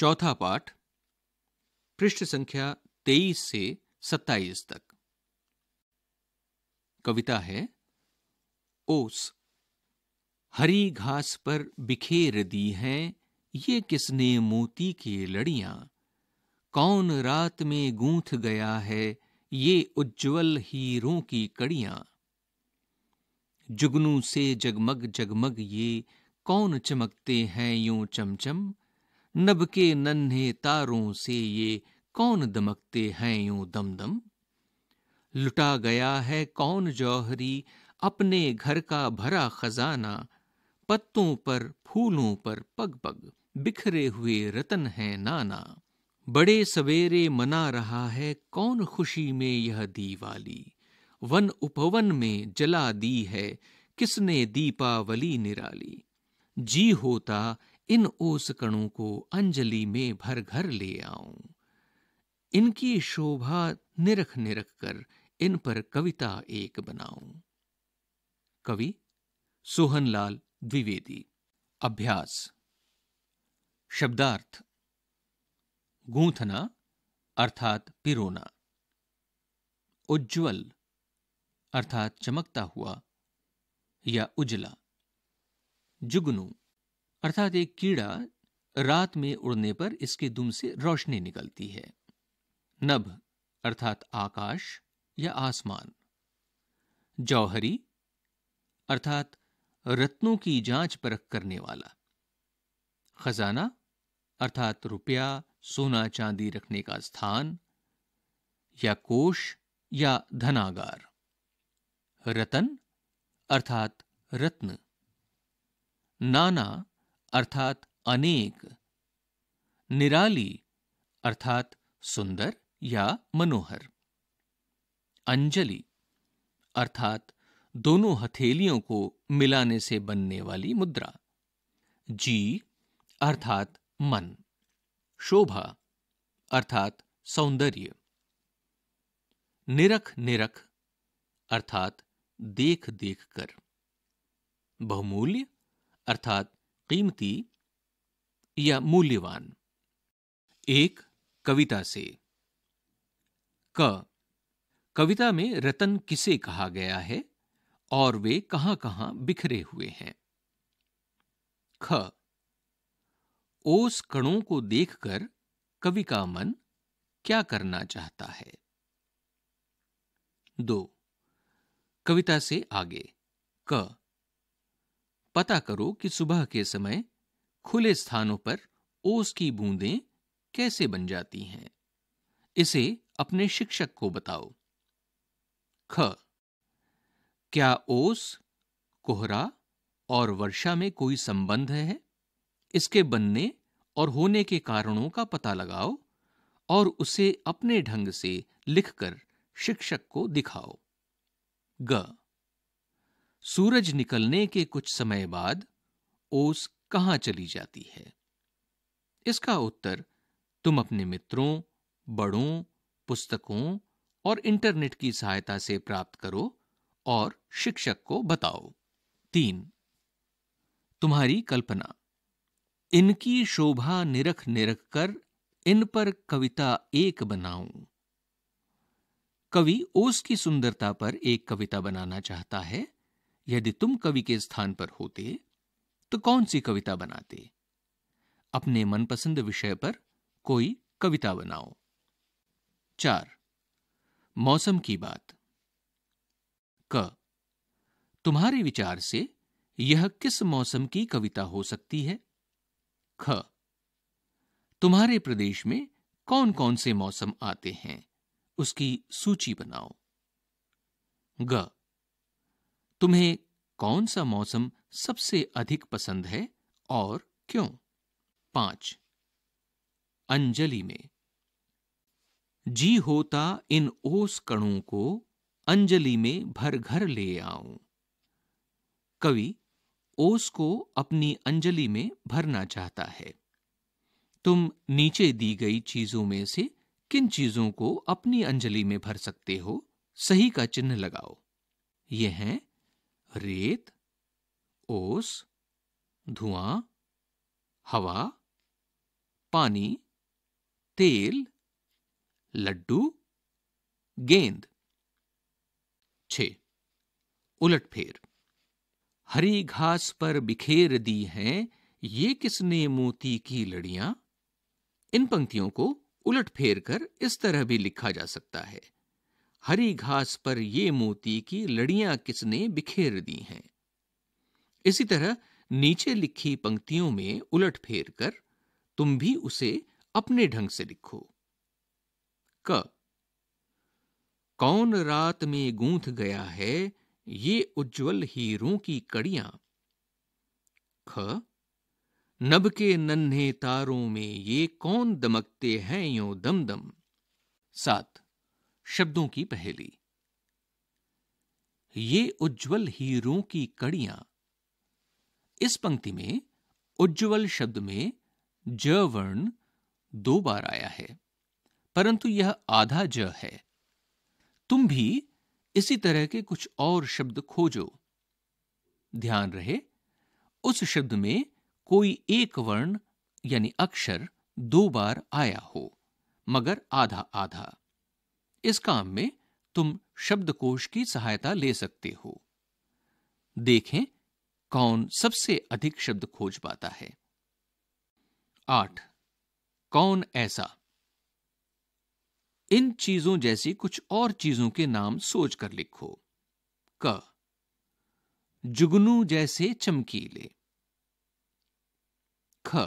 चौथा पाठ पृष्ठ संख्या 23 से 27 तक कविता है ओस हरी घास पर बिखेर दी हैं ये किसने मोती की लड़ियां कौन रात में गूंथ गया है ये उज्जवल हीरों की कड़ियां जुगनू से जगमग जगमग ये कौन चमकते हैं यूं चमचम नब के नन्हे तारों से ये कौन दमकते हैं यूं दमदम लुटा गया है कौन जौहरी अपने घर का भरा खजाना पत्तों पर फूलों पर पग पग बिखरे हुए रतन है नाना बड़े सवेरे मना रहा है कौन खुशी में यह दीवाली वन उपवन में जला दी है किसने दीपावली निराली जी होता इन ओस कणों को अंजलि में भर घर ले आऊं इनकी शोभा निरख निरख कर इन पर कविता एक बनाऊं कवि सोहनलाल द्विवेदी अभ्यास शब्दार्थ गूंथना अर्थात पिरोना उज्ज्वल अर्थात चमकता हुआ या उजला जुगनू अर्थात एक कीड़ा रात में उड़ने पर इसके दुम से रोशनी निकलती है नभ अर्थात आकाश या आसमान जौहरी अर्थात रत्नों की जांच परख करने वाला खजाना अर्थात रुपया सोना चांदी रखने का स्थान या कोष या धनागार रतन अर्थात रत्न नाना अर्थात अनेक निराली अर्थात सुंदर या मनोहर अंजलि अर्थात दोनों हथेलियों को मिलाने से बनने वाली मुद्रा जी अर्थात मन शोभा अर्थात सौंदर्य निरख निरख अर्थात देख देख कर बहुमूल्य अर्थात कीमती या मूल्यवान एक कविता से क कविता में रतन किसे कहा गया है और वे कहां कहां बिखरे हुए हैं ख ओस कणों को देखकर कवि का मन क्या करना चाहता है दो कविता से आगे क पता करो कि सुबह के समय खुले स्थानों पर ओस की बूंदें कैसे बन जाती हैं इसे अपने शिक्षक को बताओ ख क्या ओस कोहरा और वर्षा में कोई संबंध है इसके बनने और होने के कारणों का पता लगाओ और उसे अपने ढंग से लिखकर शिक्षक को दिखाओ ग सूरज निकलने के कुछ समय बाद ओस कहां चली जाती है इसका उत्तर तुम अपने मित्रों बड़ों पुस्तकों और इंटरनेट की सहायता से प्राप्त करो और शिक्षक को बताओ तीन तुम्हारी कल्पना इनकी शोभा निरख निरख कर इन पर कविता एक बनाऊं कवि ओस की सुंदरता पर एक कविता बनाना चाहता है यदि तुम कवि के स्थान पर होते तो कौन सी कविता बनाते अपने मनपसंद विषय पर कोई कविता बनाओ चार मौसम की बात क तुम्हारे विचार से यह किस मौसम की कविता हो सकती है ख तुम्हारे प्रदेश में कौन कौन से मौसम आते हैं उसकी सूची बनाओ ग तुम्हें कौन सा मौसम सबसे अधिक पसंद है और क्यों पांच अंजलि में जी होता इन ओस कणों को अंजलि में भर घर ले आऊं कवि ओस को अपनी अंजलि में भरना चाहता है तुम नीचे दी गई चीजों में से किन चीजों को अपनी अंजलि में भर सकते हो सही का चिन्ह लगाओ ये हैं रेत ओस धुआं हवा पानी तेल लड्डू गेंद छ उलटफेर हरी घास पर बिखेर दी है ये किसने मोती की लड़ियां इन पंक्तियों को उलट फेर कर इस तरह भी लिखा जा सकता है हरी घास पर ये मोती की लड़ियां किसने बिखेर दी हैं इसी तरह नीचे लिखी पंक्तियों में उलट फेर कर तुम भी उसे अपने ढंग से लिखो क कौन रात में गूंथ गया है ये उज्जवल हीरों की कड़ियां ख नब के नन्हे तारों में ये कौन दमकते हैं यो दमदम सात शब्दों की पहेली ये उज्जवल हीरों की कड़ियां इस पंक्ति में उज्जवल शब्द में ज वर्ण दो बार आया है परंतु यह आधा ज है तुम भी इसी तरह के कुछ और शब्द खोजो ध्यान रहे उस शब्द में कोई एक वर्ण यानी अक्षर दो बार आया हो मगर आधा आधा इस काम में तुम शब्दकोश की सहायता ले सकते हो देखें कौन सबसे अधिक शब्द खोज पाता है आठ कौन ऐसा इन चीजों जैसी कुछ और चीजों के नाम सोचकर लिखो क जुगनू जैसे चमकीले ख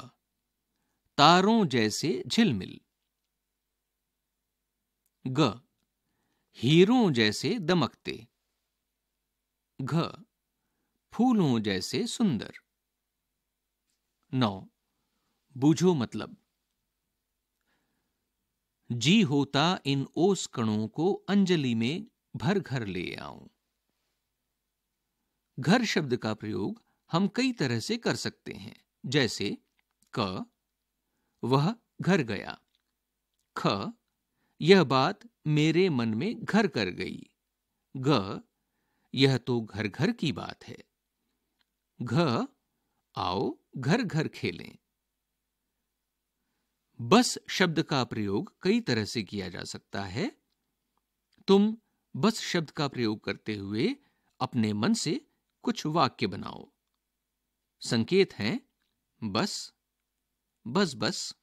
तारों जैसे झिलमिल ग हीरों जैसे दमकते घ फूलों जैसे सुंदर नौ बुझो मतलब जी होता इन ओस कणों को अंजलि में भर घर ले आऊं घर शब्द का प्रयोग हम कई तरह से कर सकते हैं जैसे क वह घर गया ख यह बात मेरे मन में घर कर गई ग यह तो घर घर की बात है घ आओ घर घर खेलें बस शब्द का प्रयोग कई तरह से किया जा सकता है तुम बस शब्द का प्रयोग करते हुए अपने मन से कुछ वाक्य बनाओ संकेत हैं बस बस बस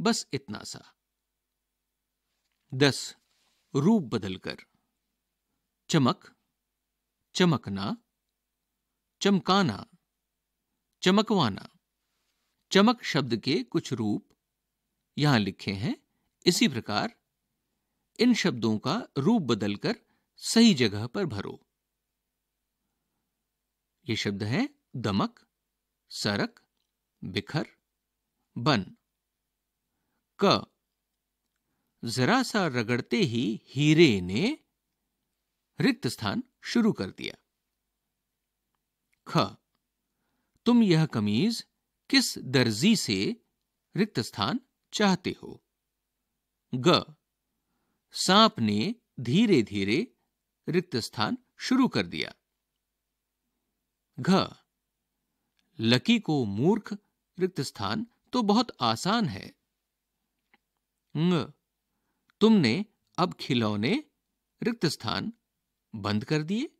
बस इतना सा दस रूप बदलकर चमक चमकना चमकाना चमकवाना चमक शब्द के कुछ रूप यहां लिखे हैं इसी प्रकार इन शब्दों का रूप बदलकर सही जगह पर भरो ये शब्द हैं दमक सरक बिखर बन क जरा सा रगड़ते ही हीरे ने रिक्त स्थान शुरू कर दिया ख तुम यह कमीज किस दर्जी से रिक्त स्थान चाहते हो ग सांप ने धीरे धीरे रिक्त स्थान शुरू कर दिया घ लकी को मूर्ख रिक्त स्थान तो बहुत आसान है ng तुमने अब खिलौने रिक्त स्थान बंद कर दिए